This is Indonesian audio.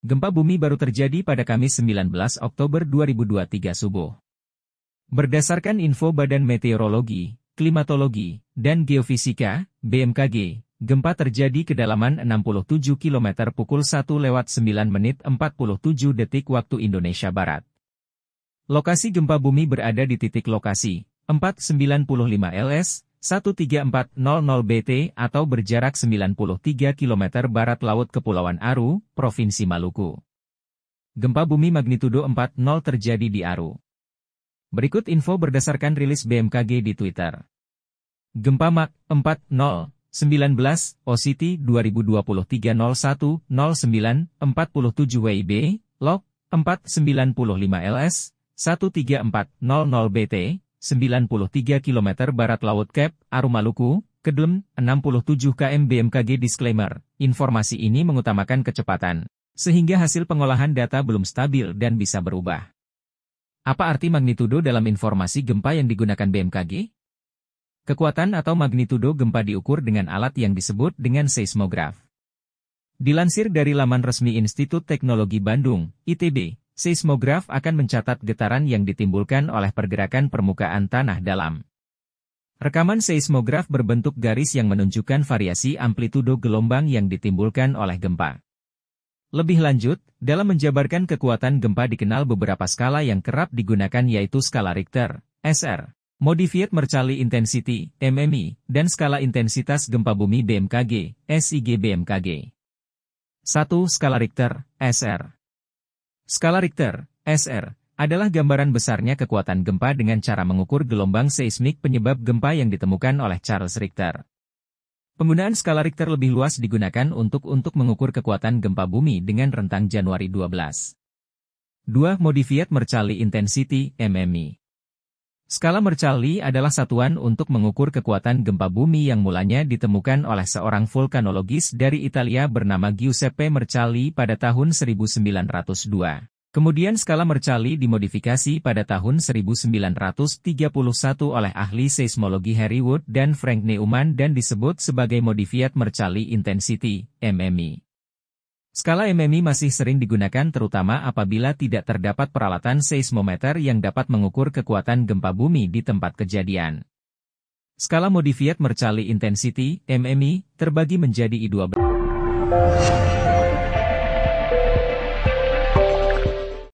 Gempa bumi baru terjadi pada Kamis 19 Oktober 2023 subuh. Berdasarkan info Badan Meteorologi, Klimatologi, dan Geofisika, BMKG, gempa terjadi kedalaman 67 km pukul 1 lewat 9 menit 47 detik waktu Indonesia Barat. Lokasi gempa bumi berada di titik lokasi 495 LS, 13400 BT atau berjarak 93 km barat laut Kepulauan Aru, Provinsi Maluku. Gempa bumi magnitudo 4.0 terjadi di Aru. Berikut info berdasarkan rilis BMKG di Twitter. Gempa Mak 40 19 OCT 2023 01 WIB log 495 LS 13400 BT 93 km barat Laut Cape Aru Maluku, 67 km BMKG Disclaimer, informasi ini mengutamakan kecepatan, sehingga hasil pengolahan data belum stabil dan bisa berubah. Apa arti magnitudo dalam informasi gempa yang digunakan BMKG? Kekuatan atau magnitudo gempa diukur dengan alat yang disebut dengan seismograf. Dilansir dari laman resmi Institut Teknologi Bandung, ITB, Seismograf akan mencatat getaran yang ditimbulkan oleh pergerakan permukaan tanah dalam. Rekaman seismograf berbentuk garis yang menunjukkan variasi amplitudo gelombang yang ditimbulkan oleh gempa. Lebih lanjut, dalam menjabarkan kekuatan gempa dikenal beberapa skala yang kerap digunakan yaitu skala Richter, SR, Modified Mercalli Intensity, MMI, dan skala intensitas gempa bumi BMKG, SIG BMKG. 1. Skala Richter, SR Skala Richter, SR, adalah gambaran besarnya kekuatan gempa dengan cara mengukur gelombang seismik penyebab gempa yang ditemukan oleh Charles Richter. Penggunaan skala Richter lebih luas digunakan untuk untuk mengukur kekuatan gempa bumi dengan rentang Januari 12. 2. modifiat Mercalli Intensity, MMI Skala Mercalli adalah satuan untuk mengukur kekuatan gempa bumi yang mulanya ditemukan oleh seorang vulkanologis dari Italia bernama Giuseppe Mercalli pada tahun 1902. Kemudian skala Mercalli dimodifikasi pada tahun 1931 oleh ahli seismologi Harry Wood dan Frank Neumann dan disebut sebagai modifiat Mercalli Intensity, MMI. Skala MMI masih sering digunakan terutama apabila tidak terdapat peralatan seismometer yang dapat mengukur kekuatan gempa bumi di tempat kejadian. Skala Modified Mercalli Intensity, MMI, terbagi menjadi I12.